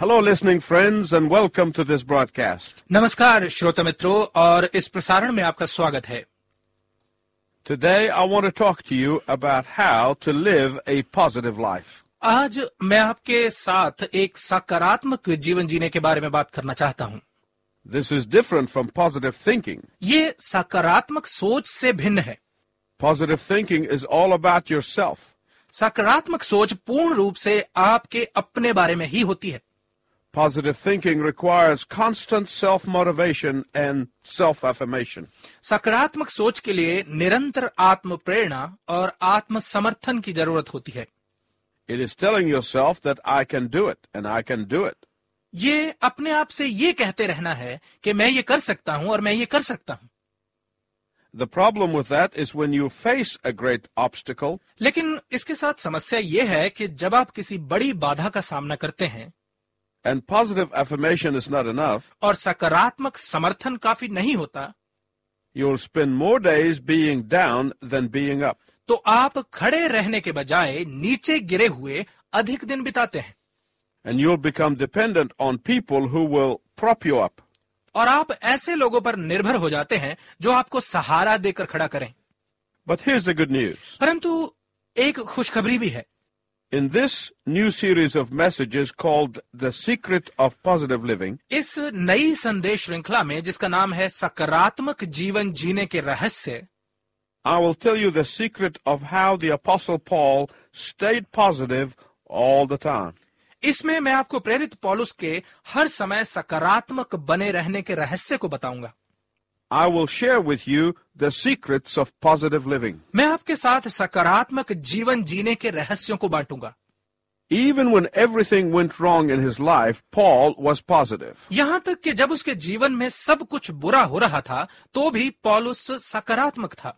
Hello listening friends and welcome to this broadcast नमस्कार श्रोता मित्रों और इस प्रसारण में आपका स्वागत है today I want to talk to you about how to live a positive life आज मैं आपके साथ एक सकारात्मक जीवन जीने के बारे में बात करना चाहता हूँ this is different from positive thinking ये सकारात्मक सोच से भिन्न है positive thinking is all about yourself सकारात्मक सोच पूर्ण रूप से आपके अपने बारे में ही होती है Positive thinking requires constant self-motivation and self-affirmation. सकारात्मक सोच के लिए निरंतर आत्म प्रेरणा और आत्म समर्थन की जरूरत होती है It is telling yourself that I can do it and I can do it. ये अपने आप से ये कहते रहना है कि मैं ये कर सकता हूं और मैं ये कर सकता हूं The problem with that is when you face a great obstacle. लेकिन इसके साथ समस्या ये है कि जब आप किसी बड़ी बाधा का सामना करते हैं and positive affirmation is not enough और सकारात्मक समर्थन काफी नहीं होता you will spend more days being down than being up तो आप खड़े रहने के बजाय नीचे गिरे हुए अधिक दिन बिताते हैं and you become dependent on people who will prop you up और आप ऐसे लोगों पर निर्भर हो जाते हैं जो आपको सहारा देकर खड़ा करें but here is a good news परंतु एक खुशखबरी भी है In this new series of messages called The Secret of Positive Living, इस नई संदेश श्रृंखला में जिसका नाम है सकारात्मक जीवन जीने के रहस्य I will tell you the secret of how the Apostle Paul stayed positive all the time. इसमें मैं आपको प्रेरित पॉलस के हर समय सकारात्मक बने रहने के रहस्य को बताऊंगा I will share with you the secrets of positive living मैं आपके साथ सकारात्मक जीवन जीने के रहस्यों को बांटूंगा even when everything went wrong in his life Paul was positive यहाँ तक कि जब उसके जीवन में सब कुछ बुरा हो रहा था तो भी पॉल उस सकारात्मक था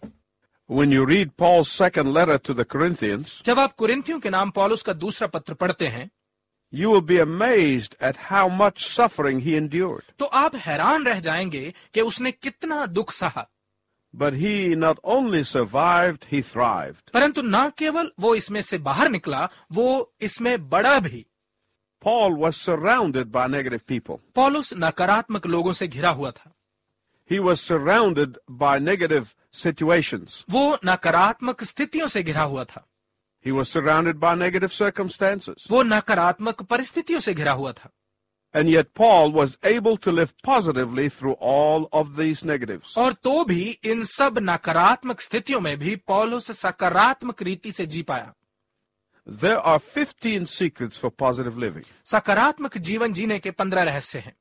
when you read Paul second letter to the Corinthians, जब आप कुरिंथियों के नाम पॉलस का दूसरा पत्र पढ़ते हैं You will be amazed at how much suffering he endured. तो आप हैरान रह जाएंगे कि उसने कितना दुख सहा But he not only survived, he thrived. परंतु न केवल वो इसमें से बाहर निकला वो इसमें बड़ा भी Paul was surrounded by negative people. पौलुस नकारात्मक लोगों से घिरा हुआ था He was surrounded by negative situations. वो नकारात्मक स्थितियों से घिरा हुआ था He was surrounded by negative circumstances. वो नकारात्मक परिस्थितियों से घिरा हुआ था and yet Paul was able to live positively through all of these negatives. और तो भी इन सब नकारात्मक स्थितियों में भी पौलुस सकारात्मक रीति से जी पाया. There are 15 secrets for positive living. सकारात्मक जीवन जीने के 15 रहस्य हैं.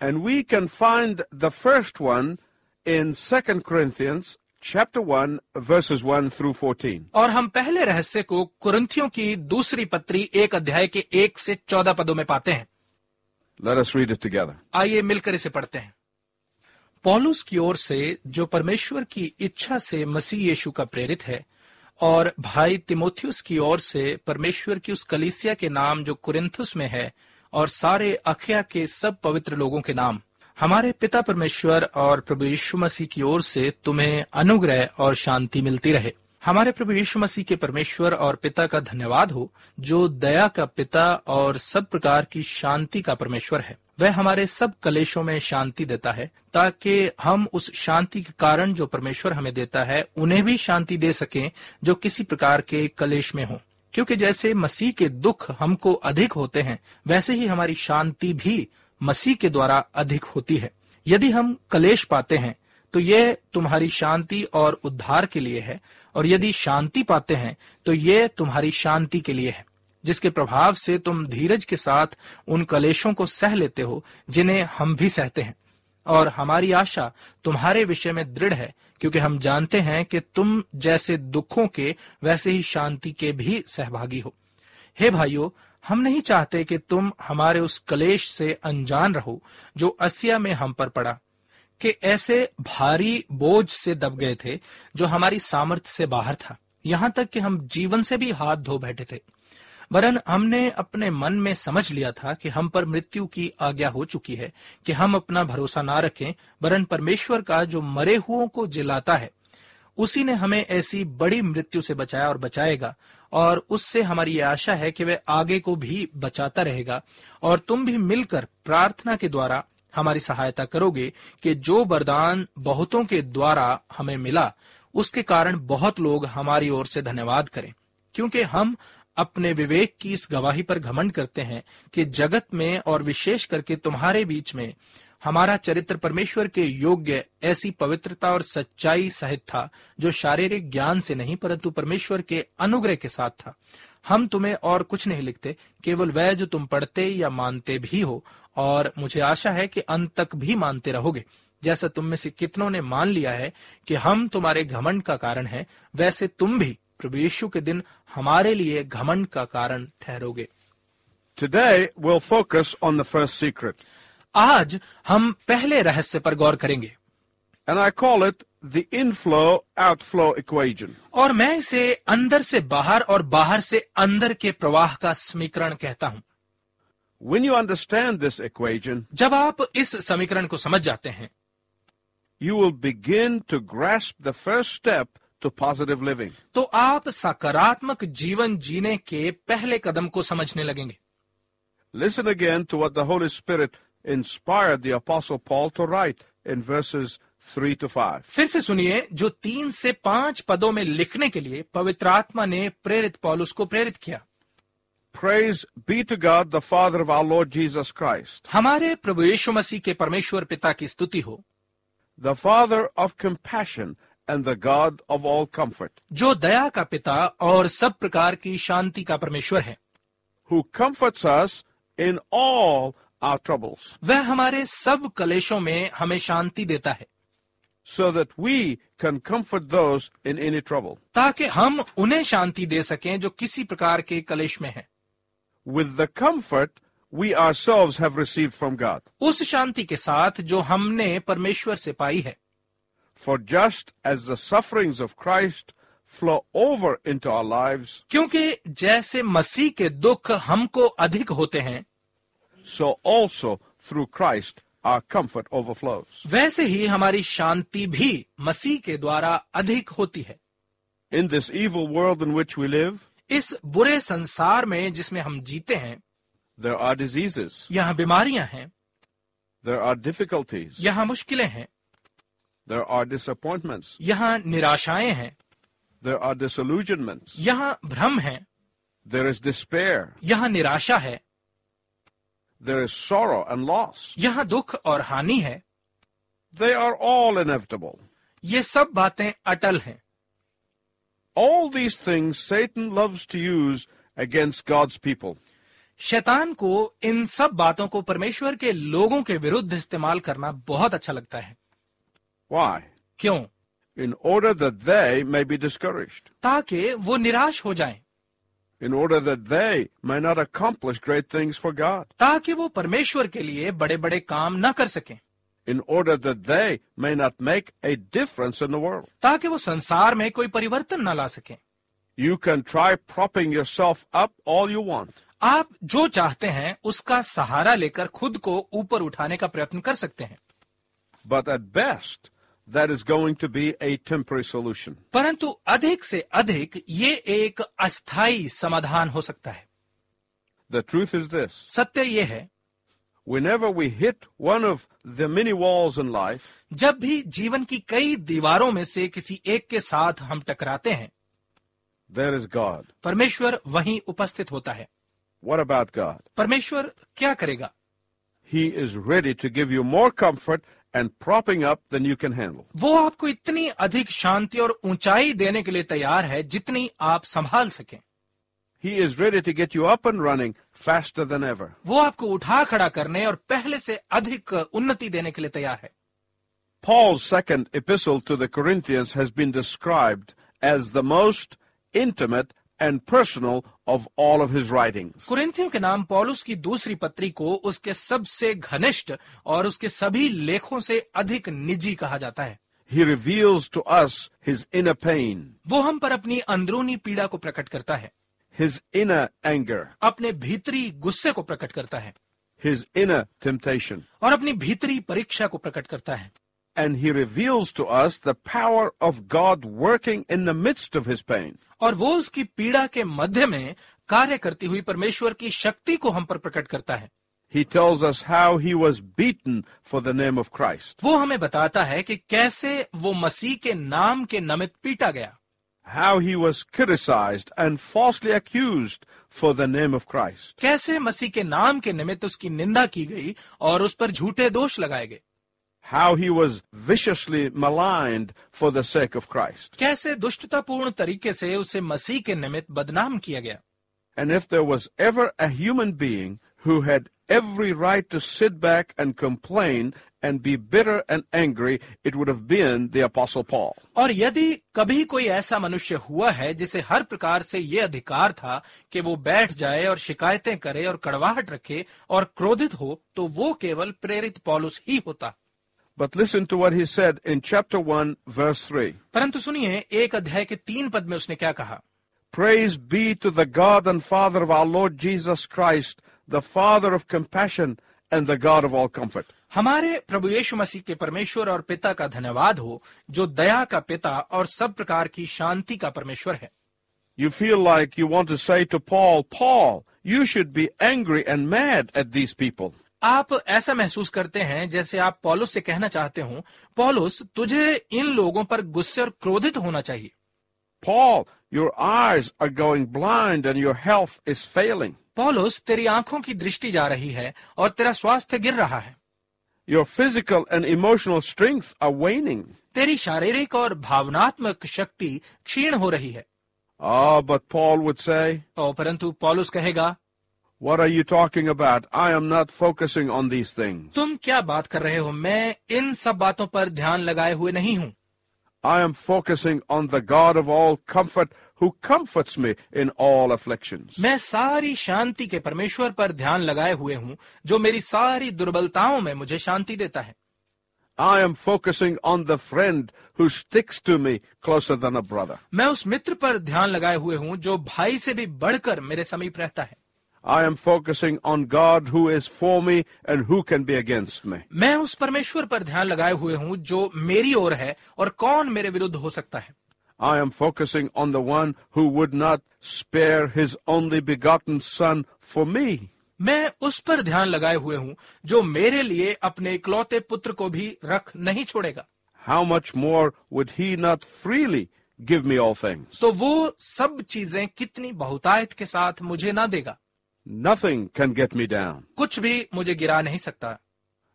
And we can find the first one in 2 Corinthians chapter 1 verses 1 through 14 और हम पहले रहस्य को कुरिन्थियों की दूसरी पत्री एक अध्याय के 1 से 14 पदों में पाते हैं Let us read it together. आइए मिलकर इसे पढ़ते हैं पॉलुस की ओर से जो परमेश्वर की इच्छा से मसीह यीशु का प्रेरित है और भाई तिमोथियस की ओर से परमेश्वर की उस कलीसिया के नाम जो कुरिंथुस में है और सारे अखिया के सब पवित्र लोगों के नाम हमारे पिता परमेश्वर और प्रभु यीशु मसीह की ओर से तुम्हें अनुग्रह और शांति मिलती रहे हमारे प्रभु यीशु मसीह के परमेश्वर और पिता का धन्यवाद हो जो दया का पिता और सब प्रकार की शांति का परमेश्वर है वह हमारे सब कलेशों में शांति देता है ताकि हम उस शांति के कारण जो परमेश्वर हमें देता है उन्हें भी शांति दे सकें जो किसी प्रकार के कलेश में हो क्योंकि जैसे मसीह के दुख हमको अधिक होते हैं वैसे ही हमारी शांति भी मसीह के द्वारा अधिक होती है यदि हम कलेश पाते हैं तो ये तुम्हारी शांति और उद्धार के लिए है और यदि शांति पाते हैं तो ये तुम्हारी शांति के लिए है जिसके प्रभाव से तुम धीरज के साथ उन कलेशों को सह लेते हो जिन्हें हम भी सहते हैं और हमारी आशा तुम्हारे विषय में दृढ़ है क्योंकि हम जानते हैं कि तुम जैसे दुखों के वैसे ही शांति के भी सहभागी हो हे भाइयों हम नहीं चाहते कि तुम हमारे उस कलेश से अनजान रहो जो असिया में हम पर पड़ा कि ऐसे भारी बोझ से दब गए थे जो हमारी सामर्थ्य से बाहर था यहां तक कि हम जीवन से भी हाथ धो बैठे थे वरन हमने अपने मन में समझ लिया था कि हम पर मृत्यु की आज्ञा हो चुकी है कि हम अपना भरोसा ना रखें वरन परमेश्वर का जो मरे हुओं को जिलाता है उसी ने हमें ऐसी बड़ी मृत्यु से बचाया और बचाएगा और उससे हमारी ये आशा है कि वह आगे को भी बचाता रहेगा और तुम भी मिलकर प्रार्थना के द्वारा हमारी सहायता करोगे कि जो वरदान बहुतों के द्वारा हमें मिला उसके कारण बहुत लोग हमारी ओर से धन्यवाद करें क्योंकि हम अपने विवेक की इस गवाही पर घमंड करते हैं कि जगत में और विशेष करके तुम्हारे बीच में हमारा चरित्र परमेश्वर के योग्य ऐसी पवित्रता और सच्चाई सहित था जो शारीरिक ज्ञान से नहीं परंतु परमेश्वर के अनुग्रह के साथ था हम तुम्हें और कुछ नहीं लिखते केवल वह जो तुम पढ़ते या मानते भी हो और मुझे आशा है कि अंत तक भी मानते रहोगे जैसा तुम में से कितनों ने मान लिया है कि हम तुम्हारे घमंड का कारण है वैसे तुम भी प्रभु यीशु के दिन हमारे लिए घमंड का कारण ठहरोगे Today we'll focus on the first secret. आज हम पहले रहस्य पर गौर करेंगे And I call it the inflow outflow equation. और मैं इसे अंदर से बाहर और बाहर से अंदर के प्रवाह का समीकरण कहता हूं When you understand this equation, जब आप इस समीकरण को समझ जाते हैं you will begin to grasp the first step to positive living. तो आप सकारात्मक जीवन जीने के पहले कदम को समझने लगेंगे Listen again to what the Holy Spirit inspired the Apostle Paul to write in verses three two five फिर से सुनिए जो तीन से पांच पदों में लिखने के लिए पवित्र आत्मा ने प्रेरित पॉलुस को प्रेरित किया Praise be to God, the Father of our Lord Jesus Christ. हमारे प्रभु यीशु मसीह के परमेश्वर पिता की स्तुति हो The Father of compassion and the God of all comfort, जो दया का पिता और सब प्रकार की शांति का परमेश्वर है who comforts us in all our troubles. वह हमारे सब कलेशों में हमें शांति देता है so that we can comfort those in any trouble. ताकि हम उन्हें शांति दे सकें जो किसी प्रकार के कलेश में हैं. With the comfort we ourselves have received from God. उस शांति के साथ जो हमने परमेश्वर से पाई है. For just as the sufferings of Christ flow over into our lives. क्योंकि जैसे मसीह के दुख हमको अधिक होते हैं. So also through Christ our comfort overflows. वैसे ही हमारी शांति भी मसीह के द्वारा अधिक होती है In this evil world in which we live, इस बुरे संसार में जिसमें हम जीते हैं there are diseases, यहाँ बीमारियां हैं there are difficulties, यहाँ मुश्किलें हैं there are disappointments, यहाँ निराशाएं हैं there are disillusionments, यहाँ भ्रम है there is despair, यहाँ निराशा है There is sorrow and loss. यहाँ दुख और हानि है They are all inevitable. ये सब बातें अटल हैं All these things Satan loves to use against God's people. शैतान को इन सब बातों को परमेश्वर के लोगों के विरुद्ध इस्तेमाल करना बहुत अच्छा लगता है Why? क्यों In order that they may be discouraged. ताकि वो निराश हो जाएं in order that they may not accomplish great things for God. ताकि वो परमेश्वर के लिए बड़े-बड़े काम न कर सकें. In order that they may not make a difference in the world. ताकि वो संसार में कोई परिवर्तन न ला सकें. You can try propping yourself up all you want. आप जो चाहते हैं उसका सहारा लेकर खुद को ऊपर उठाने का प्रयत्न कर सकते हैं. But at best, that is going to be a temporary solution. परंतु अधिक से अधिक ये एक अस्थाई समाधान हो सकता है. The truth is this. सत्य ये है. Whenever we hit one of the many walls in life, जब भी जीवन की कई दीवारों में से किसी एक के साथ हम टकराते हैं, there is God. परमेश्वर वहीं उपस्थित होता है. What about God? परमेश्वर क्या करेगा? He is ready to give you more comfort and propping up than you can handle. वो आपको इतनी अधिक शांति और ऊंचाई देने के लिए तैयार है जितनी आप संभाल सकें. He is ready to get you up and running faster than ever. वो आपको उठा खड़ा करने और पहले से अधिक उन्नति देने के लिए तैयार है. Paul's second epistle to the Corinthians has been described as the most intimate and personal of all of his writing कुरिंथियों के नाम पॉलुस की दूसरी पत्री को उसके सबसे घनिष्ठ और उसके सभी लेखों से अधिक निजी कहा जाता है He reveals to us his inner pain. वो हम पर अपनी अंदरूनी पीड़ा को प्रकट करता है His inner anger. अपने भीतरी गुस्से को प्रकट करता है His inner temptation. और अपनी भीतरी परीक्षा को प्रकट करता है and he reveals to us the power of God working in the midst of his pain. और वो उसकी पीड़ा के मध्य में कार्य करती हुई परमेश्वर की शक्ति को हम पर प्रकट करता है He tells us how he was beaten for the name of Christ. वो हमें बताता है कि कैसे वो मसीह के नाम के नमित पीटा गया How he was criticized and falsely accused for the name of Christ. कैसे मसीह के नाम के निमित्त उसकी निंदा की गई और उस पर झूठे दोष लगाए गए how he was viciously maligned for the sake of Christ. And if there was ever a human being who had every right to sit back and complain and be bitter and angry, it would have been the Apostle Paul. और यदि कभी कोई ऐसा मनुष्य हुआ है जिसे हर प्रकार से ये अधिकार था कि वो बैठ जाए और शिकायतें करे और कड़वाहट रखे और क्रोधित हो तो वो केवल प्रेरित ही होता but listen to what he said in chapter 1 verse 3. परंतु सुनिए एक अध्याय के तीन पद में उसने क्या कहा Praise be to the God and Father of our Lord Jesus Christ, the Father of compassion and the God of all comfort. हमारे प्रभु यीशु मसीह के परमेश्वर और पिता का धन्यवाद हो जो दया का पिता और सब प्रकार की शांति का परमेश्वर है You feel like you want to say to Paul, Paul, you should be angry and mad at these people. आप ऐसा महसूस करते हैं जैसे आप पॉलुस से कहना चाहते हो पॉलुस तुझे इन लोगों पर गुस्से और क्रोधित होना चाहिए Paul, your eyes are going blind and your health is failing. पॉलुस तेरी आंखों की दृष्टि जा रही है और तेरा स्वास्थ्य गिर रहा है Your physical and emotional strength are waning. तेरी शारीरिक और भावनात्मक शक्ति क्षीण हो रही है Ah, but Paul would say. ओ परंतु पॉलुस कहेगा What are you talking about? I am not focusing on these things. तुम क्या बात कर रहे हो मैं इन सब बातों पर ध्यान लगाए हुए नहीं हूँ I am focusing on the God of all comfort who comforts me in all afflictions. मैं सारी शांति के परमेश्वर पर ध्यान लगाए हुए हूँ जो मेरी सारी दुर्बलताओं में मुझे शांति देता है I am focusing on the friend who sticks to me closer than a brother. मैं उस मित्र पर ध्यान लगाए हुए हूँ जो भाई से भी बढ़कर मेरे समीप रहता है I am focusing on God who is for me and who can be against me. मैं उस परमेश्वर पर ध्यान लगाए हुए हूँ जो मेरी ओर है और कौन मेरे विरुद्ध हो सकता है I am focusing on the one who would not spare his only begotten son for me. मैं उस पर ध्यान लगाए हुए हूँ जो मेरे लिए अपने इकलौते पुत्र को भी रख नहीं छोड़ेगा How much more would he not freely give me all things? तो वो सब चीजें कितनी बहुतायत के साथ मुझे ना देगा Nothing can get me down. कुछ भी मुझे गिरा नहीं सकता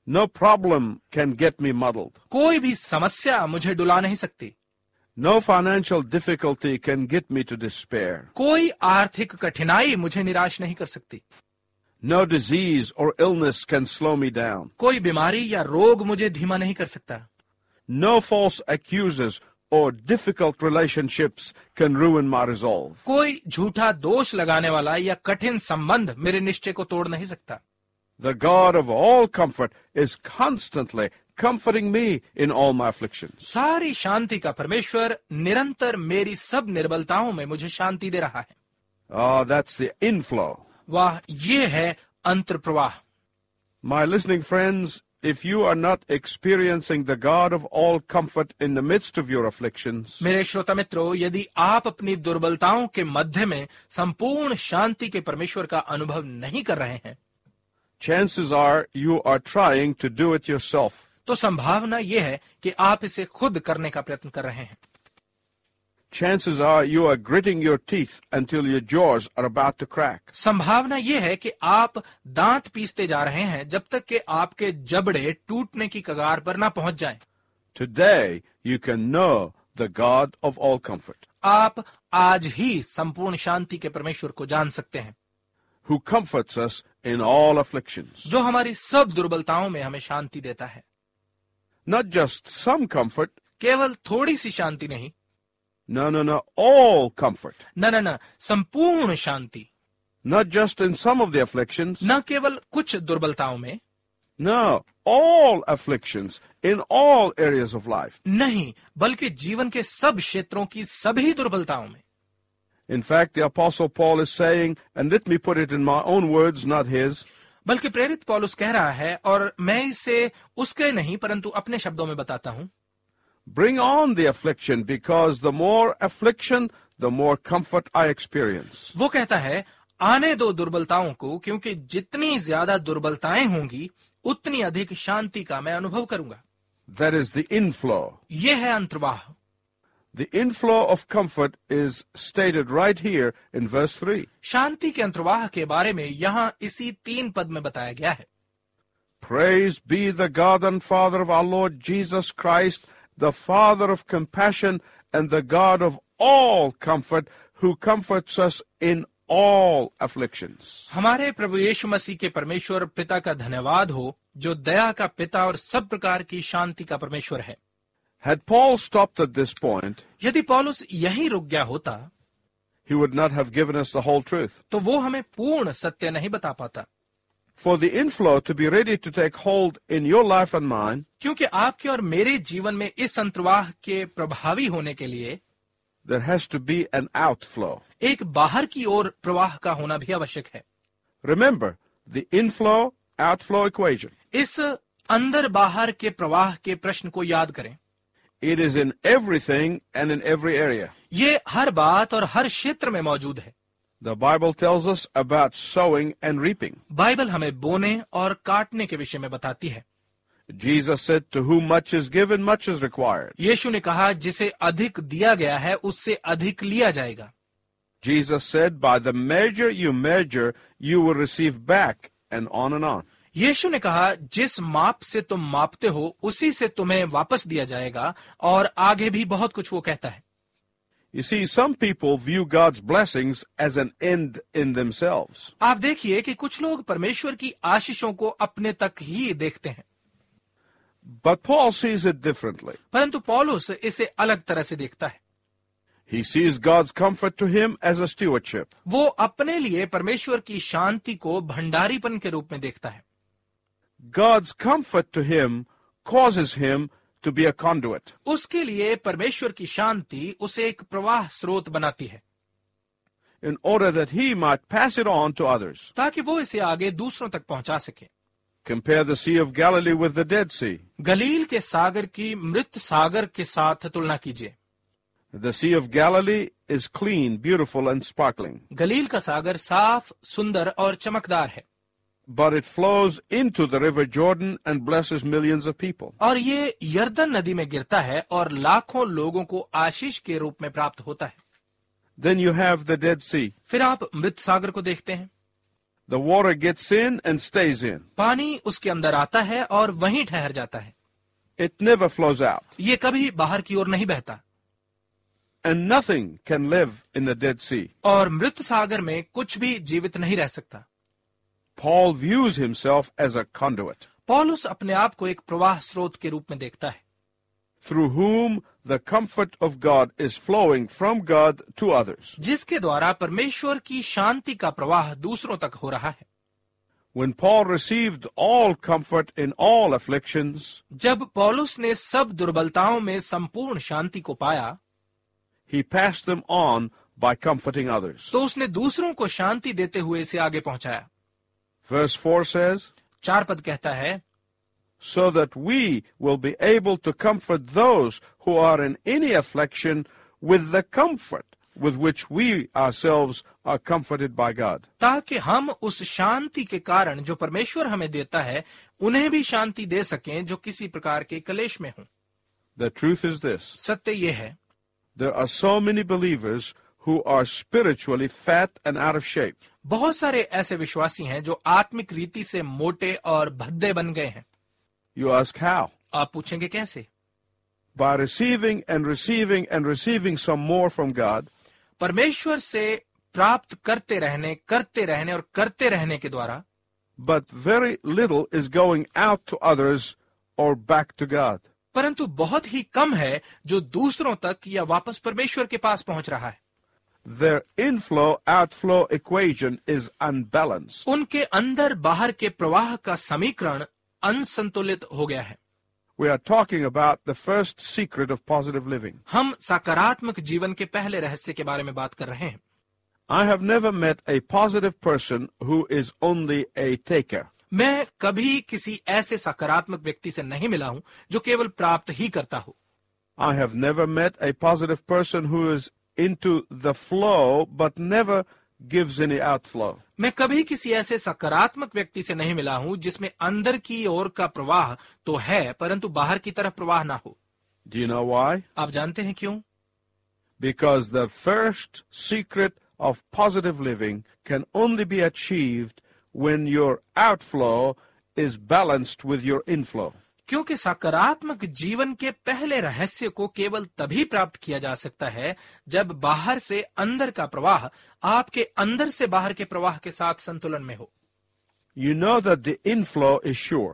No problem can get me muddled. कोई भी समस्या मुझे डुला नहीं सकती No financial difficulty can get me to despair. कोई आर्थिक कठिनाई मुझे निराश नहीं कर सकती No disease or illness can slow me down. कोई बीमारी या रोग मुझे धीमा नहीं कर सकता No false accusers or difficult relationships can ruin my resolve. कोई झूठा दोष लगाने वाला या कठिन संबंध मेरे निश्चय को तोड़ नहीं सकता The God of all comfort is constantly comforting me in all my afflictions. सारी शांति का परमेश्वर निरंतर मेरी सब निर्बलताओं में मुझे शांति दे रहा है Ah, that's the inflow. वाह ये है अंतर्प्रवाह My listening friends, if you are not experiencing the God of all comfort in the midst of your afflictions, मेरे श्रोता मित्रों यदि आप अपनी दुर्बलताओं के मध्य में संपूर्ण शांति के परमेश्वर का अनुभव नहीं कर रहे हैं chances are you are trying to do it yourself. तो संभावना यह है कि आप इसे खुद करने का प्रयत्न कर रहे हैं chances are you are gritting your teeth until your jaws are about to crack संभावना ये है कि आप दांत पीसते जा रहे हैं जब तक कि आपके जबड़े टूटने की कगार पर ना पहुंच जाएं today you can know the God of all comfort आप आज ही संपूर्ण शांति के परमेश्वर को जान सकते हैं who comforts us in all afflictions जो हमारी सब दुर्बलताओं में हमें शांति देता है नॉट जस्ट सम कंफर्ट केवल थोड़ी सी शांति नहीं No, no, no. All comfort. No, no, no. संपूर्ण shanti. Not just in some of the afflictions. Na keval kuch दुर्बलताओं mein. No, all afflictions in all areas of life. Nahi, balki jeevan ke sab kshetron ki sabhi दुर्बलताओं mein. In fact, the apostle Paul is saying, and let me put it in my own words, not his. बल्कि प्रेरित पॉलुस कह रहा है और मैं इसे उसके नहीं परंतु अपने शब्दों में बताता हूं Bring on the affliction because the more affliction, the more comfort I experience. That is the inflow. ये है अंतर्वाह The inflow of comfort is stated right here in verse 3. शांति के अंतर्वाह के बारे में यहाँ इसी तीन पद में बताया गया है Praise be the God and Father of our Lord Jesus Christ the Father of compassion and the God of all comfort, who comforts us in all afflictions. हमारे प्रभु यीशु मसीह के परमेश्वर पिता का धन्यवाद हो जो दया का पिता और सब प्रकार की शांति का परमेश्वर है Had Paul stopped at this point, यदि पौलुस यहीं रुक गया होता he would not have given us the whole truth. तो वो हमें पूर्ण सत्य नहीं बता पाता for the inflow to be ready to take hold in your life and mine. क्योंकि आपके और मेरे जीवन में इस अंतर्वाह के प्रभावी होने के लिए there has to be an outflow. एक बाहर की ओर प्रवाह का होना भी आवश्यक है. Remember the inflow outflow equation. इस अंदर बाहर के प्रवाह के प्रश्न को याद करें. It is in everything and in every area. ये हर बात और हर क्षेत्र में मौजूद है. The Bible tells us about sowing and reaping. Bible हमें बोने और काटने के विषय में बताती है Jesus said, "To whom much is given, much is required." यीशु ने कहा जिसे अधिक दिया गया है उससे अधिक लिया जाएगा Jesus said, "By the measure you measure, you will receive back," and on and on. यीशु ने कहा जिस माप से तुम मापते हो उसी से तुम्हें वापस दिया जाएगा और आगे भी बहुत कुछ वो कहता है You see, some people view God's blessings as an end in themselves. आप देखिए कि कुछ लोग परमेश्वर की आशीषों को अपने तक ही देखते हैं But Paul sees it differently. परंतु पौलुस इसे अलग तरह से देखता है He sees God's comfort to him as a stewardship. वो अपने लिए परमेश्वर की शांति को भंडारीपन के रूप में देखता है God's comfort to him causes him to to be a conduit. उसके लिए परमेश्वर की शांति उसे एक प्रवाह स्रोत बनाती है in order that he might pass it on to others. ताकि वो इसे आगे दूसरों तक पहुंचा सके Compare the Sea of Galilee with the Dead Sea. गलील के सागर की मृत सागर के साथ तुलना कीजिए The Sea of Galilee is clean, beautiful and sparkling. गलील का सागर साफ, सुंदर और चमकदार है but it flows into the river Jordan and blesses millions of people. और ये यर्दन नदी में गिरता है और लाखों लोगों को आशीष के रूप में प्राप्त होता है. Then you have the Dead Sea. फिर आप मृत सागर को देखते हैं. The water gets in and stays in. पानी उसके अंदर आता है और वहीं ठहर जाता है. It never flows out. ये कभी बाहर की ओर नहीं बहता. And nothing can live in the Dead Sea. और मृत सागर में कुछ भी जीवित नहीं रह सकता. Paul views himself as a conduit. Paulus अपने आप को एक प्रवाह स्रोत के रूप में देखता है through whom the comfort of God is flowing from God to others. जिसके द्वारा परमेश्वर की शांति का प्रवाह दूसरों तक हो रहा है When Paul received all comfort in all afflictions, जब पॉलुस ने सब दुर्बलताओं में संपूर्ण शांति को पाया he passed them on by comforting others. तो उसने दूसरों को शांति देते हुए इसे आगे पहुंचाया Verse 4 says, So that we will be able to comfort those who are in any affliction with the comfort with which we ourselves are comforted by God. ताकि हम उस शांति के कारण जो परमेश्वर हमें देता है उन्हें भी शांति दे सकें जो किसी प्रकार के कलेश में हों The truth is this. सत्य ये है There are so many believers who are spiritually fat and out of shape. बहुत सारे ऐसे विश्वासी हैं जो आत्मिक रीति से मोटे और भद्दे बन गए हैं यू आस्क हाउ आप पूछेंगे कैसे by receiving and receiving and receiving some more from God परमेश्वर से प्राप्त करते रहने करते रहने और करते रहने के द्वारा but very little is going out to others और बैक टू गॉड परंतु बहुत ही कम है जो दूसरों तक या वापस परमेश्वर के पास पहुंच रहा है their inflow outflow equation is unbalanced. उनके अंदर बाहर के प्रवाह का समीकरण अनसंतुलित हो गया है We are talking about the first secret of positive living. हम सकारात्मक जीवन के पहले रहस्य के बारे में बात कर रहे हैं I have never met a positive person who is only a taker. मैं कभी किसी ऐसे सकारात्मक व्यक्ति से नहीं मिला हूं जो केवल प्राप्त ही करता हो I have never met a positive person who is into the flow but never gives any outflow. मैं कभी किसी ऐसे सकारात्मक व्यक्ति से नहीं मिला हूं जिसमें अंदर की ओर का प्रवाह तो है परंतु बाहर की तरफ प्रवाह ना हो Do you know why? आप जानते हैं क्यों Because the first secret of positive living can only be achieved when your outflow is balanced with your inflow. क्योंकि सकारात्मक जीवन के पहले रहस्य को केवल तभी प्राप्त किया जा सकता है जब बाहर से अंदर का प्रवाह आपके अंदर से बाहर के प्रवाह के साथ संतुलन में हो you know that the inflow is sure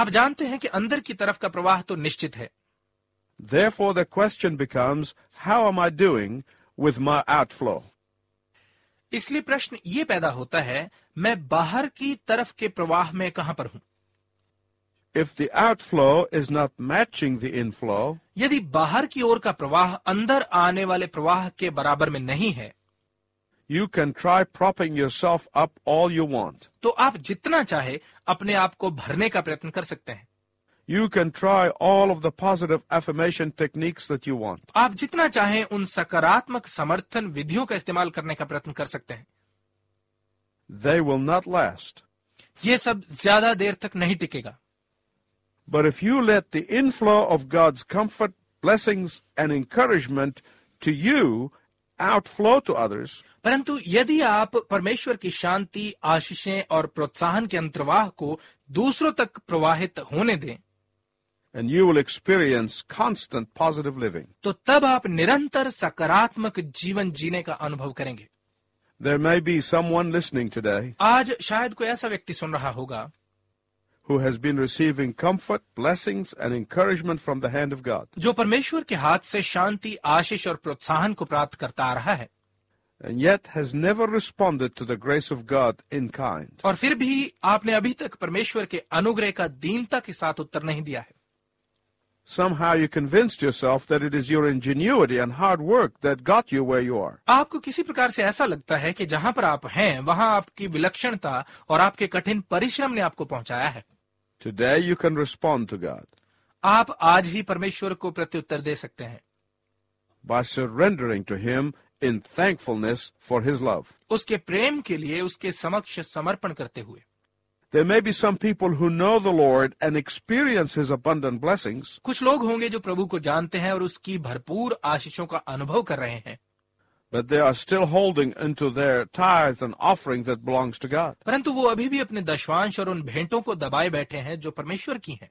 आप जानते हैं कि अंदर की तरफ का प्रवाह तो निश्चित है Therefore the question becomes how am I doing with my outflow? इसलिए प्रश्न ये पैदा होता है मैं बाहर की तरफ के प्रवाह में कहां पर हूं if the outflow is not matching the inflow यदि बाहर की ओर का प्रवाह अंदर आने वाले प्रवाह के बराबर में नहीं है you can try propping yourself up all you want तो आप जितना चाहे अपने आप को भरने का प्रयत्न कर सकते हैं you can try all of the positive affirmation techniques that you want आप जितना चाहें उन सकारात्मक समर्थन विधियों का इस्तेमाल करने का प्रयत्न कर सकते हैं दे विल नॉट लास्ट ये सब ज्यादा देर तक नहीं टिकेगा But if you let the inflow of God's comfort, blessings, and encouragement to you outflow to others, परंतु यदि आप परमेश्वर की शांति आशीषें और प्रोत्साहन के अंतर्वाह को दूसरों तक प्रवाहित होने दें and you will experience constant positive living. तो तब आप निरंतर सकारात्मक जीवन जीने का अनुभव करेंगे There may be someone listening today आज शायद कोई ऐसा व्यक्ति सुन रहा होगा who has been receiving comfort, blessings and encouragement from the hand of God. जो परमेश्वर के हाथ से शांति, आशीष और प्रोत्साहन को प्राप्त करता रहा है and yet has never responded to the grace of God in kind. और फिर भी आपने अभी तक परमेश्वर के अनुग्रह का दीनता के साथ उत्तर नहीं दिया है Somehow you convinced yourself that it is your ingenuity and hard work that got you where you are. आपको किसी प्रकार से ऐसा लगता है कि जहां पर आप हैं वहां आपकी विलक्षणता और आपके कठिन परिश्रम ने आपको पहुंचाया है Today you can respond to God. आप आज ही परमेश्वर को प्रत्युत्तर दे सकते हैं by surrendering to him in thankfulness for his love. उसके प्रेम के लिए उसके समक्ष समर्पण करते हुए There may be some people who know the Lord and experience his abundant blessings, कुछ लोग होंगे जो प्रभु को जानते हैं और उसकी भरपूर आशीषों का अनुभव कर रहे हैं but they are still holding into their tithes and offering that belongs to God. परंतु वो अभी भी अपने दशवांश और उन भेंटों को दबाए बैठे हैं जो परमेश्वर की हैं.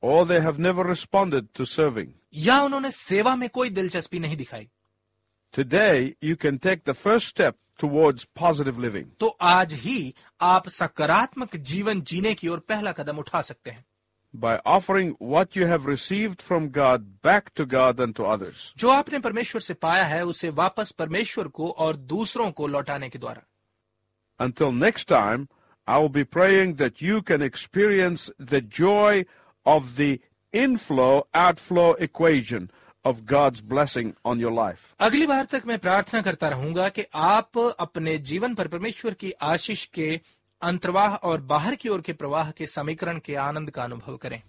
Or they have never responded to serving. या उन्होंने सेवा में कोई दिलचस्पी नहीं दिखाई. Today you can take the first step towards positive living. तो आज ही आप सकारात्मक जीवन जीने की ओर पहला कदम उठा सकते हैं by offering what you have received from God back to God and to others. जो आपने परमेश्वर से पाया है उसे वापस परमेश्वर को और दूसरों को लौटाने के द्वारा. Until next time, I will be praying that you can experience the joy of the inflow outflow equation of God's blessing on your life. अगली बार तक मैं प्रार्थना करता रहूंगा कि आप अपने जीवन पर परमेश्वर की आशीष के अंतर्वाह और बाहर की ओर के प्रवाह के समीकरण के आनंद का अनुभव करें